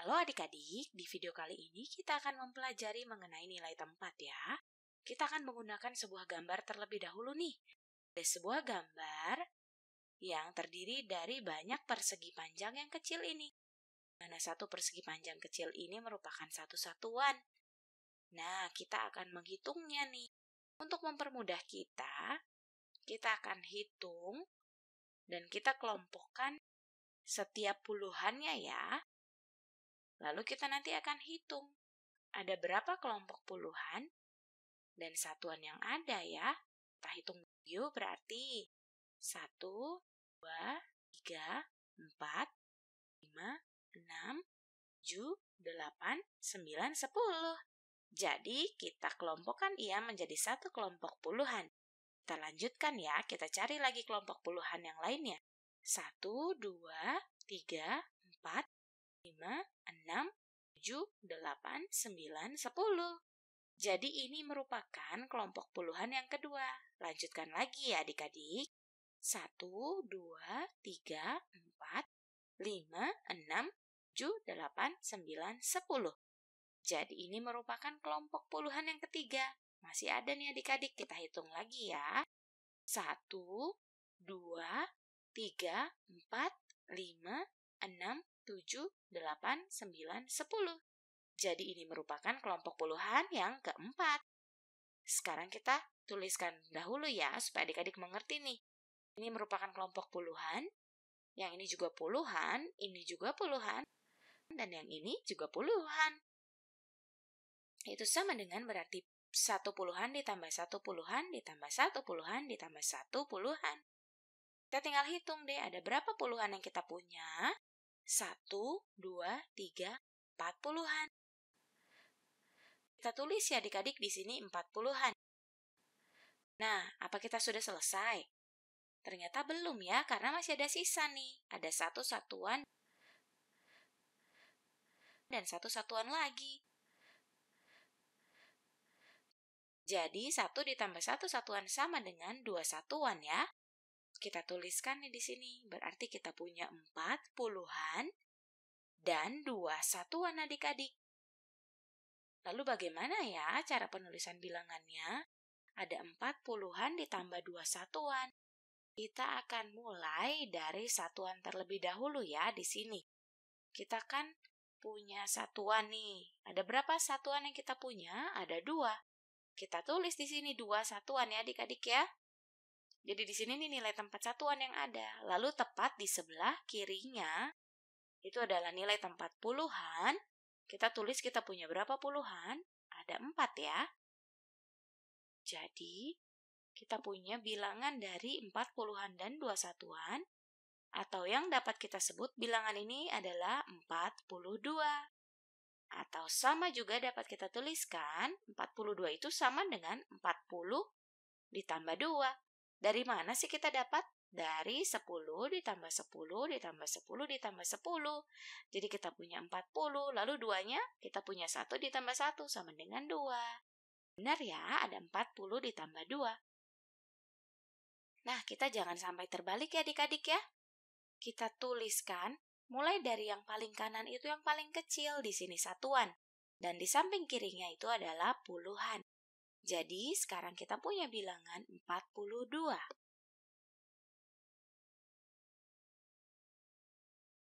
Halo adik-adik, di video kali ini kita akan mempelajari mengenai nilai tempat ya. Kita akan menggunakan sebuah gambar terlebih dahulu nih. Ada sebuah gambar yang terdiri dari banyak persegi panjang yang kecil ini. Mana satu persegi panjang kecil ini merupakan satu satuan. Nah, kita akan menghitungnya nih. Untuk mempermudah kita, kita akan hitung dan kita kelompokkan setiap puluhannya ya Lalu kita nanti akan hitung ada berapa kelompok puluhan dan satuan yang ada ya. Kita hitung yuk berarti 1, 2, 3, 4, 5, 6, 7, 8, 9, 10. Jadi kita kelompokkan ia menjadi satu kelompok puluhan. Kita lanjutkan ya, kita cari lagi kelompok puluhan yang lainnya. 1, 2, 3, 4, 7, 8, 9, 10. Jadi ini merupakan kelompok puluhan yang kedua. Lanjutkan lagi ya adik-adik. 1, 2, 3, 4, 5, 6, 7, 8, 9, 10. Jadi ini merupakan kelompok puluhan yang ketiga. Masih ada nih adik-adik, kita hitung lagi ya. 1, 2, 3, 4, 5, 6, 7, 8, 9, 10. Jadi ini merupakan kelompok puluhan yang keempat. Sekarang kita tuliskan dahulu ya, supaya adik-adik mengerti nih. Ini merupakan kelompok puluhan, yang ini juga puluhan, ini juga puluhan, dan yang ini juga puluhan. Itu sama dengan berarti satu puluhan ditambah satu puluhan ditambah satu puluhan ditambah satu puluhan. Kita tinggal hitung deh ada berapa puluhan yang kita punya, satu, dua, tiga, empat puluhan. Kita tulis ya adik-adik di sini empat puluhan. Nah, apa kita sudah selesai? Ternyata belum ya, karena masih ada sisa nih. Ada satu satuan dan satu satuan lagi. Jadi, satu ditambah satu satuan sama dengan dua satuan ya kita tuliskan nih di sini. Berarti kita punya empat puluhan dan dua satuan adik-adik. Lalu bagaimana ya cara penulisan bilangannya? Ada empat puluhan ditambah dua satuan. Kita akan mulai dari satuan terlebih dahulu ya di sini. Kita kan punya satuan nih. Ada berapa satuan yang kita punya? Ada dua. Kita tulis di sini dua satuan ya adik-adik ya. Jadi di sini nih nilai tempat satuan yang ada. Lalu tepat di sebelah kirinya itu adalah nilai tempat puluhan. Kita tulis kita punya berapa puluhan? Ada empat ya. Jadi kita punya bilangan dari empat puluhan dan dua satuan. Atau yang dapat kita sebut bilangan ini adalah 42. Atau sama juga dapat kita tuliskan 42 itu sama dengan 40 ditambah 2 dari mana sih kita dapat? Dari 10 ditambah 10 ditambah 10 ditambah 10. Jadi kita punya 40, lalu duanya kita punya 1 ditambah 1 sama dengan 2. Benar ya, ada 40 ditambah 2. Nah, kita jangan sampai terbalik ya adik-adik ya. Kita tuliskan mulai dari yang paling kanan itu yang paling kecil di sini satuan dan di samping kirinya itu adalah puluhan. Jadi sekarang kita punya bilangan 42.